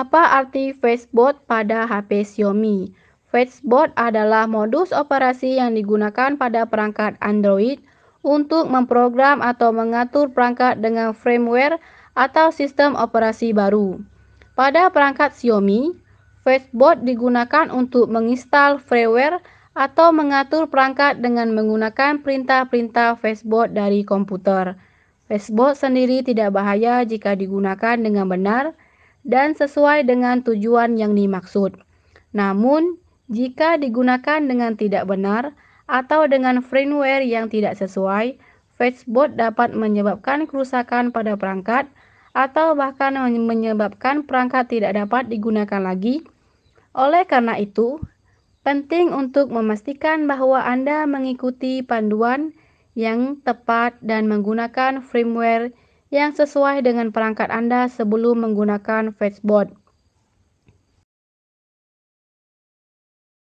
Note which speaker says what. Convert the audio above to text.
Speaker 1: Apa arti Facebook pada HP Xiaomi? Facebook adalah modus operasi yang digunakan pada perangkat Android untuk memprogram atau mengatur perangkat dengan firmware atau sistem operasi baru. Pada perangkat Xiaomi, Facebook digunakan untuk menginstal firmware atau mengatur perangkat dengan menggunakan perintah-perintah Facebook dari komputer. Facebook sendiri tidak bahaya jika digunakan dengan benar, dan sesuai dengan tujuan yang dimaksud. Namun, jika digunakan dengan tidak benar atau dengan firmware yang tidak sesuai, Facebook dapat menyebabkan kerusakan pada perangkat atau bahkan menyebabkan perangkat tidak dapat digunakan lagi. Oleh karena itu, penting untuk memastikan bahwa Anda mengikuti panduan yang tepat dan menggunakan firmware yang sesuai dengan perangkat Anda sebelum menggunakan Facebook.